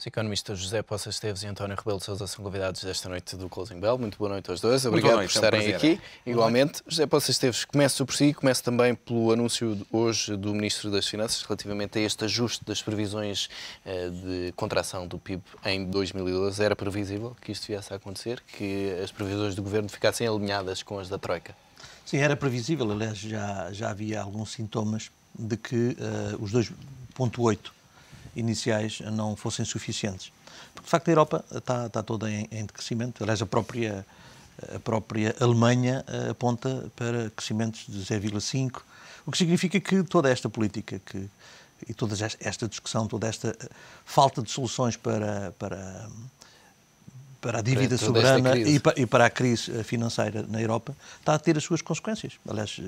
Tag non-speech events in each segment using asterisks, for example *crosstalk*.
Os economistas José Poças Esteves e António Rebelo de Sousa são convidados desta noite do Closing Bell. Muito boa noite aos dois. Obrigado noite, por estarem é um é. aqui. Igualmente, José Poças Esteves, começo por si, começo também pelo anúncio hoje do Ministro das Finanças relativamente a este ajuste das previsões eh, de contração do PIB em 2012. Era previsível que isto viesse a acontecer, que as previsões do Governo ficassem alinhadas com as da Troika? Sim, era previsível. Aliás, já, já havia alguns sintomas de que uh, os 2,8 iniciais não fossem suficientes. Porque, de facto, a Europa está, está toda em, em decrescimento, aliás, a própria, a própria Alemanha eh, aponta para crescimentos de 0,5, o que significa que toda esta política que, e toda esta discussão, toda esta eh, falta de soluções para, para, para a dívida para soberana e para, e para, a crise eh, financeira na Europa, está a ter as suas consequências. Aliás,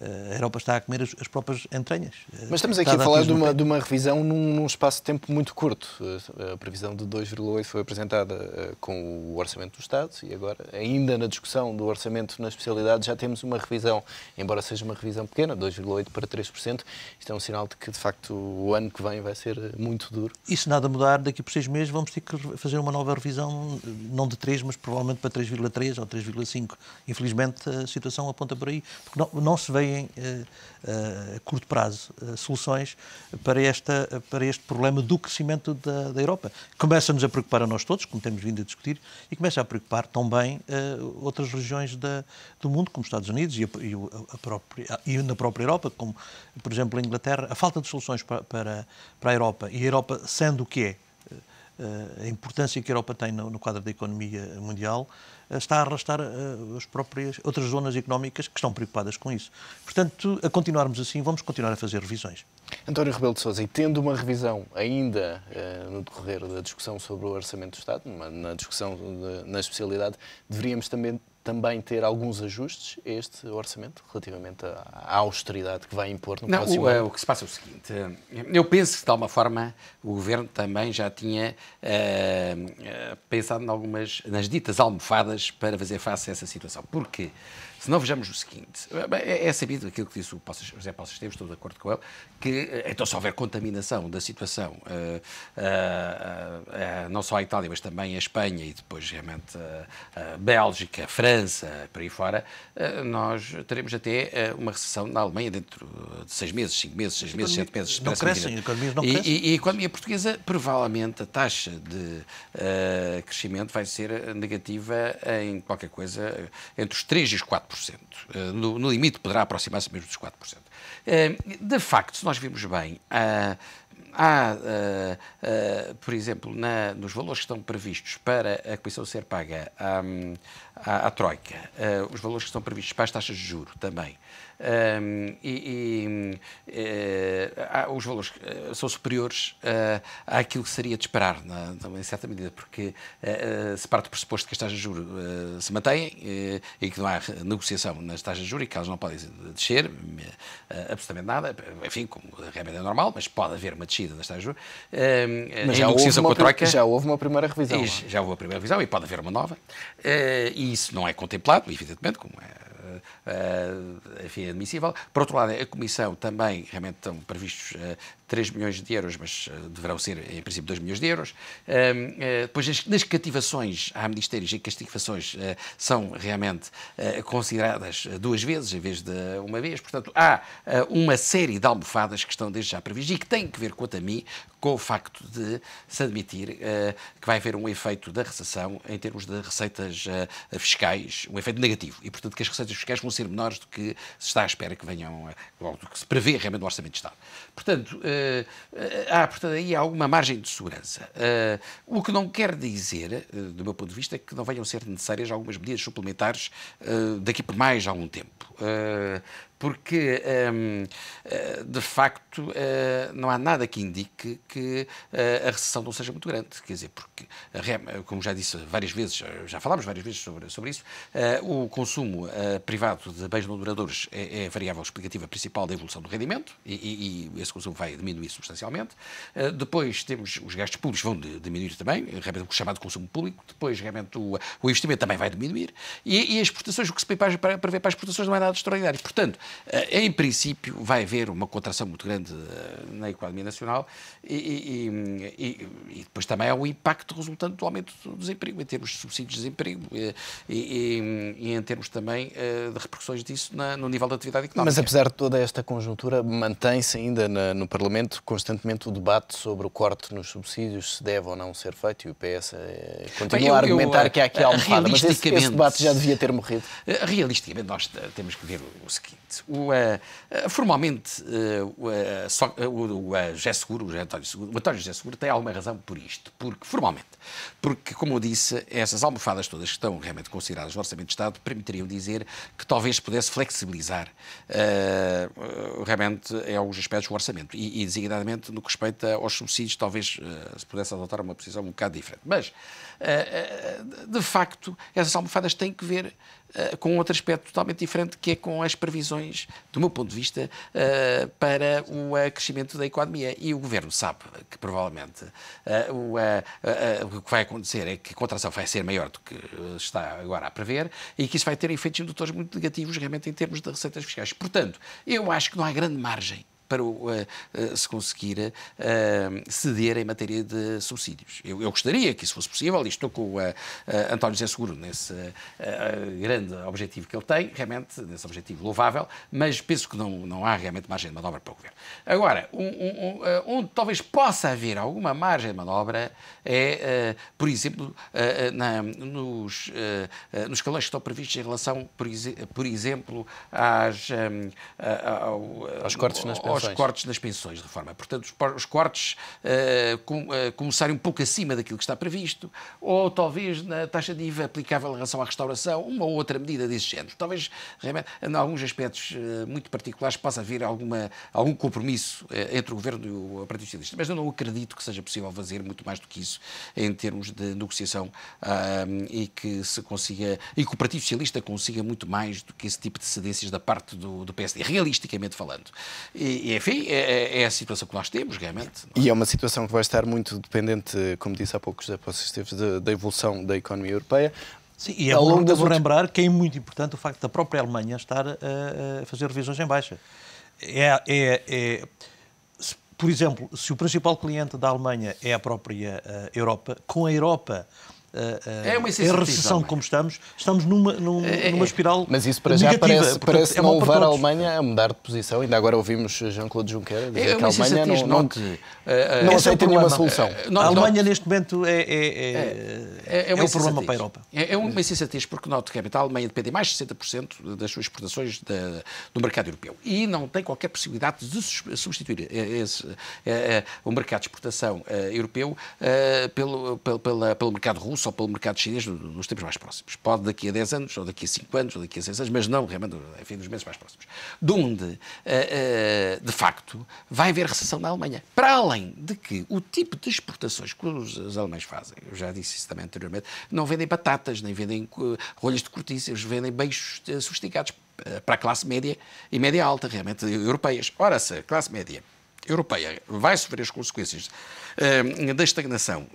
a Europa está a comer as, próprias entranhas. Mas estamos aqui a falar de uma, de uma revisão num, num, espaço de tempo muito curto. A previsão de 2,8 foi apresentada eh, com o Orçamento do Estado e agora, ainda na discussão do Orçamento na especialidade, já temos uma revisão, embora seja uma revisão pequena, 2,8 para 3%. Isto é um sinal de que, de facto, o ano que vem vai ser eh, muito duro. E se nada mudar, daqui por seis meses vamos ter que fazer uma nova revisão, não de 3, mas provavelmente para 3,3 ou 3,5. Infelizmente, a situação aponta por aí, porque não, não se vê eh, eh, a curto prazo eh, soluções para, esta, para este problema do crescimento da, da Europa. Começa-nos a preocupar a nós todos, como temos vindo a discutir, e começa a preocupar também outras regiões da, do mundo, como os Estados Unidos e, a, e, a própria, e, na própria Europa, como, por exemplo, a Inglaterra. A falta de soluções para, para, para a Europa, e a Europa sendo o que é, eh, a importância que a Europa tem no, quadro da economia mundial eh, está a arrastar eh, as próprias outras zonas económicas que estão preocupadas com isso. Portanto, a continuarmos assim, vamos continuar a fazer revisões. António Rebelo de Sousa, e tendo uma revisão ainda no decorrer da discussão sobre o Orçamento do Estado, na discussão de, na especialidade, deveríamos também também ter alguns ajustes a este orçamento relativamente à austeridade que vai impor no Não, próximo o, ano? Eh, o que se passa é o seguinte: eh, eu penso que de alguma forma o governo também já tinha uh, pensado em algumas, nas ditas almofadas para fazer face a essa situação. Porquê? Se não vejamos o seguinte, é, é sabido aquilo que disse o José Paulo Esteves, estou de acordo com ele, que então se houver contaminação da situação, uh, uh, não só a Itália, mas também a Espanha e depois realmente a Bélgica, a França, França, ir aí fora, eh, nós teremos até eh, uma recessão na Alemanha dentro de seis meses, cinco meses, seis meses, sete meses. Não crescem, economias não crescem. E, e, e a economia portuguesa, provavelmente, a taxa de uh, crescimento vai ser negativa em qualquer coisa entre os 3% e os 4%. Uh, no, no limite, poderá aproximar-se mesmo dos 4%. Uh, de facto, se nós vimos bem, uh, há, uh, uh, por exemplo, na, nos valores que estão previstos para a Comissão ser paga à, hum, à, à Troika, eh, os valores que estão previstos para as taxas de juro também, e, e uh, os valores eh, são superiores uh, àquilo que seria de esperar, na, é? em certa medida, porque uh, se parte do pressuposto que as taxas de juros se mantêm e que não há negociação nas taxas de juros e que elas não podem descer absolutamente nada, enfim, como realmente é normal, mas pode haver uma descida nas taxas de juros. mas já, houve uma, Já houve uma primeira revisão. já houve uma primeira revisão e pode haver uma nova. e isso não é contemplado, evidentemente, como é eh, eh, enfim, admissível. Por outro lado, a Comissão também, realmente estão previstos eh, 3 milhões de euros, mas eh, deverão ser, em princípio, 2 milhões de euros. Eh, depois, nas cativações, há ministérios em que as cativações eh, são realmente consideradas duas vezes em vez de uma vez. Portanto, há uma série de almofadas que estão desde já previstas e que têm que ver, quanto a mim, com o facto de se admitir que vai haver um efeito da recessão em termos de receitas fiscais, um efeito negativo. E, portanto, que as receitas fiscais vão ser menores do que se está à espera que venham, ou do que se prevê realmente no Orçamento de Estado. Portanto, eh, eh, há, portanto, aí alguma margem de segurança. Eh, o que não quer dizer, do meu ponto de vista, que não venham ser necessárias algumas medidas suplementares daqui por mais algum tempo porque de facto não há nada que indique que a recessão não seja muito grande, quer dizer, porque como já disse várias vezes, eh, já falámos várias vezes sobre, sobre isso, eh, o consumo eh, privado de bens não duradouros é, é, a variável explicativa principal da evolução do rendimento e, e esse consumo vai diminuir substancialmente. Depois temos os gastos públicos vão diminuir também, realmente o é chamado consumo público, depois realmente o, o investimento também vai diminuir e, e as exportações, o que se prepara para, para ver para as exportações não é nada extraordinário. Portanto, em princípio vai haver uma contração muito grande na economia nacional e, e, e depois também há o impacto resultante do aumento do desemprego, em termos de subsídios de desemprego eh, e, e, e em termos também eh, de repercussões disso na, no nível da atividade económica. Mas apesar de toda esta conjuntura, mantém-se ainda na, no Parlamento constantemente o debate sobre o corte nos subsídios, se deve ou não ser feito, e o PS eh, continua Bem, eu, a argumentar eu, que há aqui almofada, mas esse, esse debate já devia ter morrido. Realisticamente, nós temos que ver o seguinte. O, uh, formalmente, uh, o, uh, so, o, o, o Seguro, o Seguro, o António José Seguro tem alguma razão por isto, porque formalmente Exatamente. Porque, como eu disse, essas almofadas todas que estão realmente consideradas no Orçamento de Estado permitiriam dizer que talvez pudesse flexibilizar uh, realmente em alguns aspectos do Orçamento. E, e designadamente, no que respeita aos subsídios, talvez uh, se pudesse adotar uma posição um bocado diferente. Mas, uh, de facto, essas almofadas têm que ver com outro aspecto totalmente diferente, que é com as previsões, do meu ponto de vista, para o crescimento da economia. E o Governo sabe que, provavelmente, o uh, o que vai acontecer é que a contração vai ser maior do que eh, está agora a prever e que isso vai ter efeitos indutores muito negativos realmente em termos de receitas fiscais. Portanto, eu acho que não há grande margem para eh, eh, se conseguir eh, ceder em matéria de subsídios. Eu, eu, gostaria que isso fosse possível e estou com o António Zé Seguro nesse grande objetivo que ele tem, realmente, nesse objetivo louvável, mas penso que não, não há realmente margem de manobra para o governo. Agora, um, um, um, onde talvez possa haver alguma margem de manobra é, uh, por exemplo, uh, na, nos, uh, nos calões que estão previstos em relação, por, por exemplo, às, um, ao, aos cortes nas pensões aos cortes nas pensões de reforma. Portanto, os, cortes uh, com, uh, começarem um pouco acima daquilo que está previsto, ou talvez na taxa de IVA aplicável em relação à restauração, uma ou outra medida desse género. Talvez, realmente, em alguns aspectos uh, muito particulares, possa haver alguma, algum compromisso entre o Governo e o Partido Socialista. Mas eu não acredito que seja possível fazer muito mais do que isso em termos de negociação e que se consiga, e que o Partido Socialista consiga muito mais do que esse tipo de cedências da parte do, do PSD, realisticamente falando. E, enfim, é, é, é, a situação que nós temos, realmente. É? E é uma situação que vai estar muito dependente, como disse há pouco José Esteves, da evolução da economia europeia. Sim, e é ao longo bom, lembrar que é muito importante o facto da própria Alemanha estar a, a fazer revisões em baixa. É, é, é se, por exemplo, se o principal cliente da Alemanha é a própria a eh, Europa, com a Europa eh, é uma em eh, recessão como estamos, estamos numa, é, é, numa, numa é. espiral Mas isso para negativa, já parece, portanto, parece é não levar a Alemanha a mudar de posição. Ainda agora ouvimos Jean-Claude Juncker dizer é, que a Alemanha não, não, eh, não, não aceita nenhuma solução. a Alemanha neste momento é, é, é, um problema para a Europa. É, uma insensatez porque noto que a Alemanha depende mais de 60% das suas exportações da, do mercado europeu e não tem qualquer possibilidade de substituir esse, o mercado de exportação europeu pelo, pelo, pelo mercado russo só pelo mercado chinês nos tempos mais próximos. Pode daqui a 10 anos, ou daqui a 5 anos, ou daqui a 6 anos, mas não, realmente, enfim, nos meses mais próximos. De onde, eh, eh, de facto, vai haver recessão na Alemanha. Para além de que o tipo de exportações que os alemães fazem, eu já disse isso também anteriormente, não vendem batatas, nem vendem eh, rolhas de cortiça, eles vendem bens sofisticados para a classe média e média alta, realmente, europeias. Ora, se a classe média europeia vai sofrer as consequências da estagnação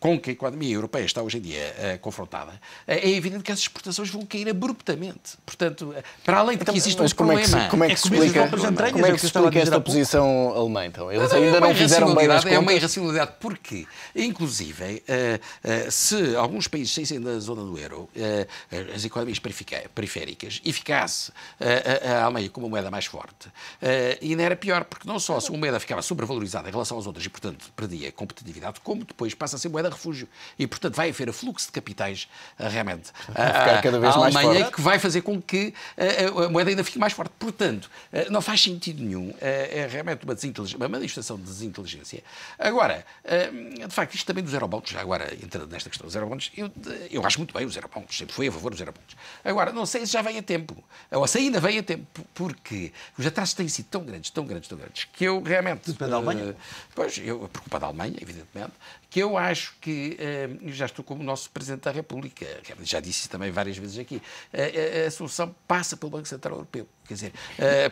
com que a economia europeia está hoje em dia uh, confrontada, uh, é evidente que as exportações vão cair abruptamente. Portanto, uh, para além de então, que existe um problema... É se, como é que, se explica, como é que é se explica é é esta posição alemã, então? Eles não, ainda é não fizeram bem as É uma irracionalidade, porque, inclusive, se alguns países saíssem da zona do euro, as economias periféricas, e ficasse a Alemanha com uma moeda mais forte, ainda era pior, porque não só a sua moeda ficava sobrevalorizada em relação às outras e, portanto, perdia competitividade, como depois passa a ser moeda refúgio. E, portanto, vai haver fluxo de capitais, eh, realmente. Eh, cada vez a mais Alemanha forte. que vai fazer com que eh, a moeda ainda fique mais forte. Portanto, não faz sentido nenhum. É realmente uma, uma manifestação de desinteligência. Agora, de facto, isto também dos aerobontos, já agora entrando nesta questão dos aerobontos, eu, eu acho muito bem os aerobontos, sempre fui a favor dos aerobontos. Agora, não sei se já vem a tempo, ou se ainda vem a tempo, porque os atrasos têm sido tão grandes, tão grandes, tão grandes, que eu realmente... Depende da Alemanha? Pois, eu, por culpa da Alemanha, evidentemente, que eu acho que eh, eu já estou como o nosso Presidente da República, já disse também várias vezes aqui, a, eh, a, eh, a solução passa pelo Banco Central Europeu. Quer dizer,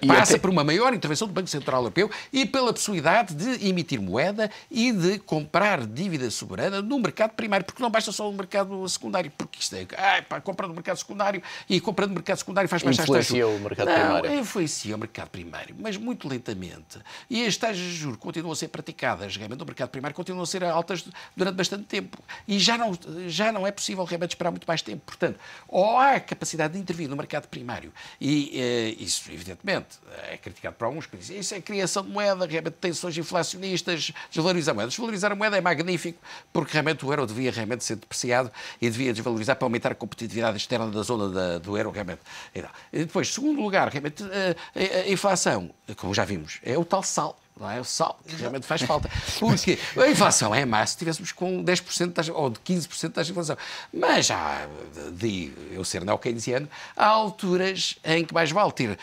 passa até... por uma maior intervenção do Banco Central Europeu e pela possibilidade de emitir moeda e de comprar dívida soberana no mercado primário, porque não basta só no mercado secundário, porque isto é ah, pá, compra no mercado secundário e comprando no mercado secundário faz baixar Influencia taxas. Influencia o mercado não, primário. Influencia o mercado primário, mas muito lentamente. E as taxas de juros continuam a ser praticadas, realmente, no mercado primário, continuam a ser altas durante bastante bastante tempo e já não, já não é possível realmente esperar muito mais tempo. Portanto, ou há capacidade de intervir no mercado primário, e eh, isso, evidentemente, é criticado por alguns que dizem isso é criação de moeda, realmente tensões inflacionistas, desvalorizar a moeda. Desvalorizar a moeda é magnífico, porque realmente o euro devia realmente ser depreciado e devia desvalorizar para aumentar a competitividade externa da zona da, do euro, realmente. E depois, segundo lugar, realmente, a, eh, a, a inflação, como já vimos, é o tal sal Lá é o sal, que realmente faz falta. *laughs* Porque a inflação é má se estivéssemos com 10% taxa, ou de 15% de inflação. Mas já, de eu ser neo-keynesiano, há alturas em que mais vale ter uh,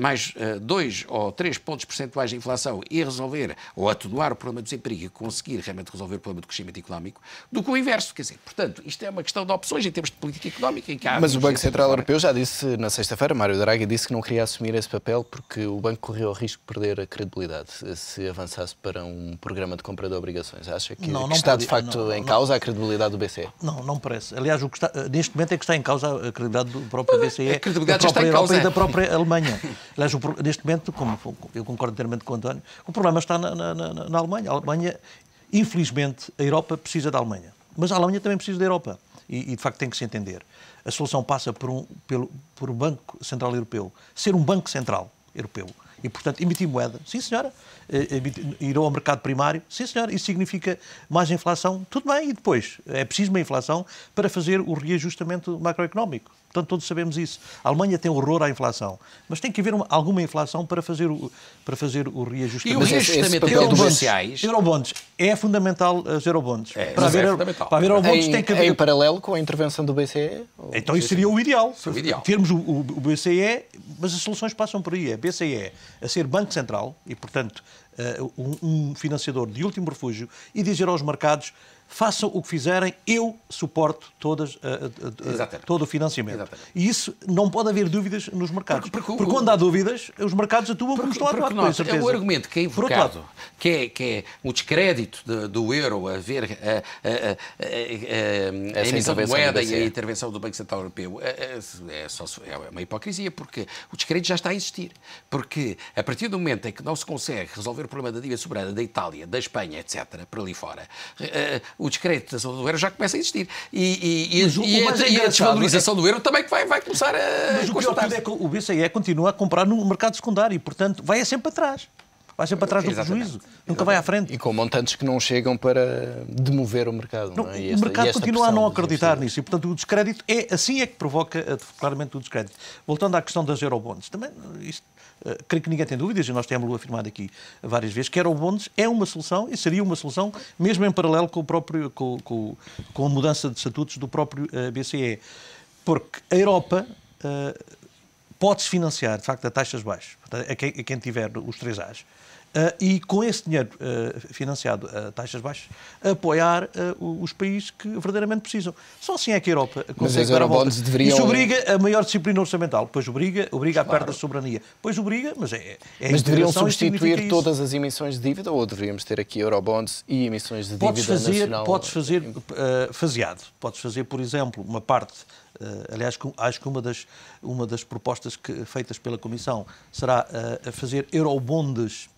mais 2 uh, eh, ou 3 pontos percentuais de inflação e resolver ou atenuar o problema do desemprego e conseguir realmente resolver o problema do crescimento económico do que o inverso. Quer dizer, portanto, isto é uma questão de opções em termos de política económica. Em que há Mas o Banco Central Europeu já disse na sexta-feira, Mário Draghi disse que não queria assumir esse papel porque o banco correu o risco de perder a credibilidade se avançasse para um programa de compra de obrigações? Acha que, não, que está de facto não, em causa a credibilidade do BCE? Não, não parece. Aliás, o que está, neste momento é que está em causa a credibilidade do próprio BCE, a credibilidade da própria está em Europa causa. e da própria Alemanha. Aliás, o, neste momento, como eu concordo inteiramente com o António, o problema está na, na, na, na Alemanha. A Alemanha, infelizmente, a Europa precisa da Alemanha. Mas a Alemanha também precisa da Europa. E, e, de facto tem que se entender. A solução passa por um, pelo, por um Banco Central Europeu, ser um Banco Central Europeu, e, portanto, emitir moeda, sim senhora. Eh, Ir ao mercado primário, sim senhora. Isso significa mais inflação, tudo bem. E depois, é preciso uma inflação para fazer o reajustamento macroeconómico. Portanto, todos sabemos isso. A Alemanha tem horror à inflação, mas tem que haver uma, alguma inflação para fazer o, para fazer o reajustamento. E o reajustamento dos eurobonds, eurobonds. É fundamental eh, os eurobonds. É, para, haver, é para haver eurobonds em, tem que haver... Em paralelo com a intervenção do BCE? Então isso seria o ideal. Seria o ideal. Termos o, o, o BCE, mas as soluções passam por aí. É BCE, a ser Banco Central e, portanto, eh, um financiador de último refúgio e dizer aos mercados façam o que fizerem, eu suporto todas, uh, uh, todo o financiamento. Exatamente. E isso não pode haver dúvidas nos mercados. Porque, porque, porque quando há dúvidas, os mercados atuam porque, como estão a atuar. Não, com é o argumento que é invocado, que é, que é o descrédito de, do euro a ver a, a, a, a emissão de moeda e a intervenção do Banco Central Europeu é, só, é uma hipocrisia, porque o descrédito já está a existir. Porque a partir do momento em que não se consegue resolver o problema da dívida soberana da Itália, da Espanha, etc., para ali fora, o descrédito da saúde do euro já começa a existir. E, e, e, e, e a, desvalorização é... do euro também vai, vai começar a. Mas o pior tudo é que o BCE continua a comprar no mercado secundário e, portanto, vai sempre atrás vai sempre atrás do Exatamente. prejuízo, nunca Exatamente. vai à frente. E com montantes que não chegam para demover o mercado. Não, não é? esta, o mercado continua a não acreditar nisso e, portanto, o descrédito é assim é que provoca eh, claramente o descrédito. Voltando à questão das eurobonds, também isto eh, creio que ninguém tem dúvidas, e nós temos lhe afirmado aqui várias vezes, que era o bondes é uma solução e seria uma solução, mesmo em paralelo com, o próprio, com, com, com a mudança de estatutos do próprio eh, BCE. Porque a Europa eh, pode-se financiar, de facto, a taxas baixas, a quem, a quem tiver os três As. Eh, e com esse dinheiro eh, financiado a eh, taxas baixas, apoiar os países que verdadeiramente precisam. Só assim é que a Europa consegue dar a volta. Deveriam... Isso obriga a maior disciplina orçamental, pois obriga, obriga claro. à perda de soberania. Pois obriga, mas é. é mas deveriam substituir todas isso. as emissões de dívida ou deveríamos ter aqui eurobonds e emissões de dívida podes fazer, nacional? Podes fazer uh, faseado. Podes fazer, por exemplo, uma parte Uh, aliás, acho que uma das, uma das propostas que, feitas pela Comissão será uh, fazer eurobondes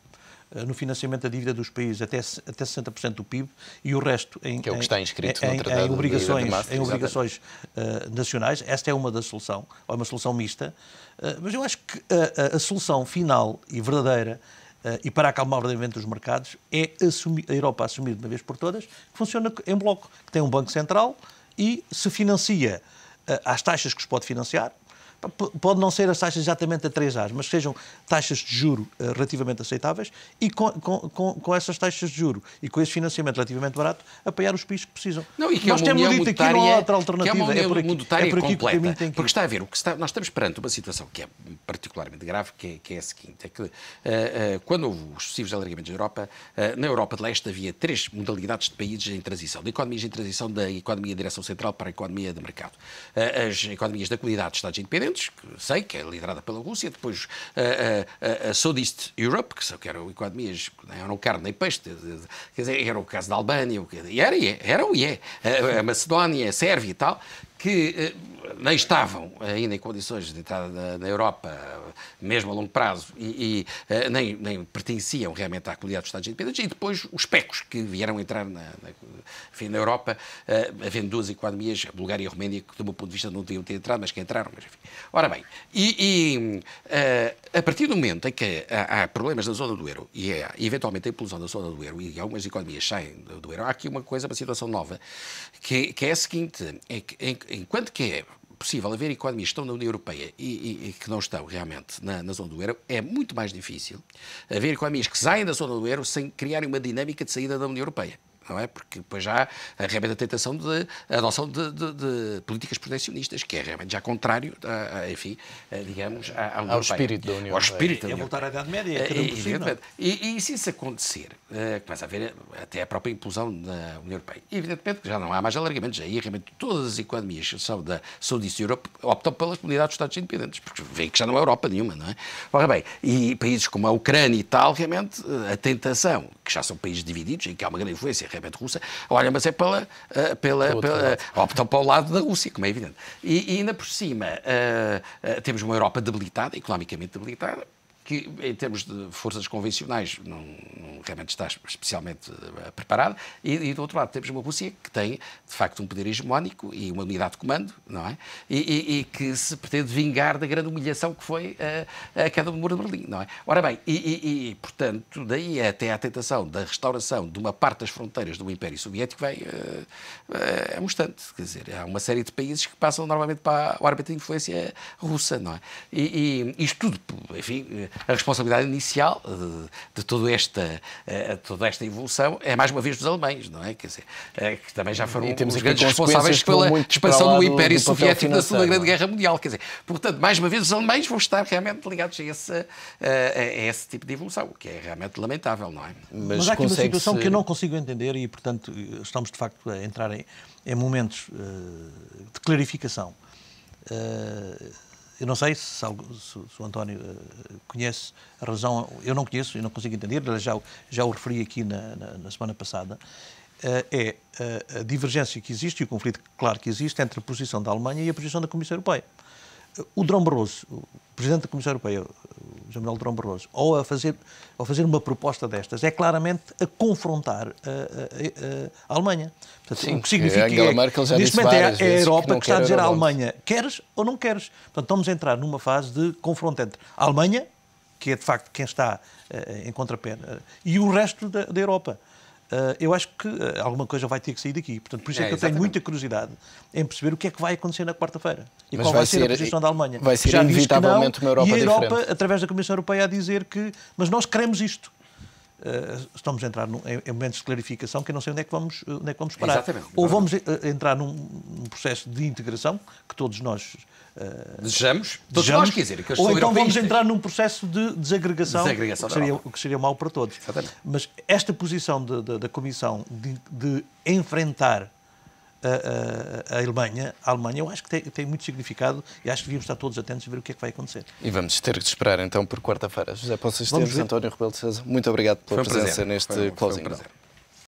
eh, no financiamento da dívida dos países até, até 60% do PIB e o resto em, que é o que está inscrito em, em, em obrigações, de em obrigações uh, nacionais. Esta é uma da solução, ou é uma solução mista, uh, mas eu acho que a, eh, a solução final e verdadeira Uh, e para acalmar o ordenamento dos mercados, é assumir, a Europa assumir de uma vez por todas que funciona em bloco, que tem um Banco Central e se financia uh, às taxas que os pode financiar, Pode não ser as taxas exatamente a 3 anos, mas sejam taxas de juro eh, relativamente aceitáveis e com, com, com, essas taxas de juro e com esse financiamento relativamente barato, apoiar os países que precisam. Não, e que nós é temos dito aqui não há outra alternativa. Que é uma união é por aqui, monetária é por aqui completa. Que tem que Porque está a ver, o que está, nós estamos perante uma situação que é particularmente grave, que é, que é a seguinte: é que uh, uh, quando houve os sucessivos alargamentos da Europa, uh, na Europa de Leste havia três modalidades de países em transição: de economias em transição da economia de direção central para a economia de mercado. as economias da comunidade de Estados Independentes que sei que é liderada pela Rússia, depois eh, eh, eh, a, a, a Southeast Europe, que eram economias que não eram carne nem peixe, quer dizer, era o caso da Albânia, e era, e é, era e é, a, a Macedónia, a Sérvia e tal, que eh, nem estavam ainda em condições de entrar na, na Europa, mesmo a longo prazo, e, e eh, nem, nem, pertenciam realmente à comunidade dos Estados Independentes, e depois os pecos que vieram entrar na, na, enfim, na Europa, uh, havendo duas economias, a Bulgária e a Roménia, que do meu ponto de vista não deviam ter entrado, mas que entraram. Mas, enfim. Ora bem, e, e uh, a partir do momento em que há, há problemas na zona do euro, e é, eventualmente a implosão da zona do euro, e algumas economias saem do, do euro, há aqui uma coisa, uma situação nova, que, que é a seguinte, é em, em, enquanto que é possível haver economias que estão na União Europeia e, e, e que não estão realmente na, na, zona do euro, é muito mais difícil haver economias que saem da zona do euro sem criarem uma dinâmica de saída da União Europeia não é? Porque depois já há realmente a tentação de adoção de, de, de, políticas proteccionistas, que é realmente já contrário, a, a, enfim, a, digamos, ao espírito da União Europeia. Ao espírito da União voltar à Idade Média, é, é, é? E, e se isso acontecer, uh, começa a haver eh, até a própria implosão da União Europeia. E, evidentemente que já não há mais alargamentos, aí realmente todas as economias são da Sudeste Europa optam pelas comunidades dos Estados independentes, porque veem que já não é Europa nenhuma, não é? Ora bem, e países como a Ucrânia e tal, realmente, eh, a tentação, que já são países divididos em que há uma grande influência, realmente, relativamente russa, olha, mas é pela, eh, pela, pela optam oh, para o lado da Rússia, como é evidente. E, e ainda por cima, uh, temos uma Europa debilitada, economicamente debilitada, que em termos de forças convencionais não, está especialmente eh, preparada, e, e, do outro lado temos uma Rússia que tem, de facto, um poder hegemónico e uma unidade de comando, não é? E, e, e que se pretende vingar da grande humilhação que foi a, eh, a queda do muro de Berlim, não é? Ora bem, e, portanto, daí até à tentação da restauração de uma parte das fronteiras do Império Soviético vem uh, é instante, quer dizer, há uma série de países que passam normalmente para o órbita de influência russa, não é? E, isto tudo, enfim, a responsabilidade inicial de, de toda esta a eh, toda esta evolução é mais uma vez dos alemães, não é? Quer dizer, eh, que também já foram os grandes responsáveis pela expansão do Império do Soviético na Segunda Grande Guerra é? Mundial. Quer dizer, portanto, mais uma vez os alemães vão estar realmente ligados a esse, a, eh, a esse tipo de evolução, o que é realmente lamentável, não é? Mas, Mas há aqui uma situação que eu não consigo entender e, portanto, estamos de facto a entrar em, em momentos uh, de clarificação. Uh, eu não sei se, se, o António eh, conhece a razão, eu não conheço e não consigo entender, já, já o referi aqui na, na, na semana passada, eh, é eh, a divergência que existe e o conflito, claro que existe, entre a posição da Alemanha e a posição da Comissão Europeia. O Drão Barroso, o Presidente da Comissão Europeia, José Manuel Durão Barroso, ou a fazer, ou fazer uma proposta destas, é claramente a confrontar a, a, a Alemanha. Portanto, Sim, o que significa que, é, Merkel já é, a Europa que, que está a dizer à Alemanha, queres ou não queres? Portanto, estamos a entrar numa fase de confronto entre a Alemanha, que é de facto quem está eh, em contrapé, eh, e o resto da, da Europa. Ah, eu acho que ah, alguma coisa vai ter que sair daqui. Portanto, por isso é, é que eu tenho muita curiosidade em perceber o que é que vai acontecer na quarta-feira e Mas qual vai, ser, a posição da Alemanha. Vai ser Já inevitavelmente não, uma Europa e a Europa, diferente. através da Comissão Europeia, a dizer que. Mas nós queremos isto. Eh, estamos a entrar num, em, momentos de clarificação que eu não sei onde é que vamos, eh, onde é que vamos parar. Exatamente. Ou é? vamos eh, entrar num, processo de integração que todos nós uh, desejamos, todos desejamos, nós, quer dizer, que ou então vamos entrar num processo de desagregação, desagregação o, que seria, o que seria mau para todos. Exatamente. Mas esta posição de, de, da Comissão de, de enfrentar a, a, Alemanha, a Alemanha, eu acho que tem, tem, muito significado e acho que devíamos estar todos atentos a ver o que é que vai acontecer. E vamos ter que esperar então por quarta-feira. José Poças Esteves, António Rebelo de César. muito obrigado pela um presença prazer. neste foi, closing. Foi um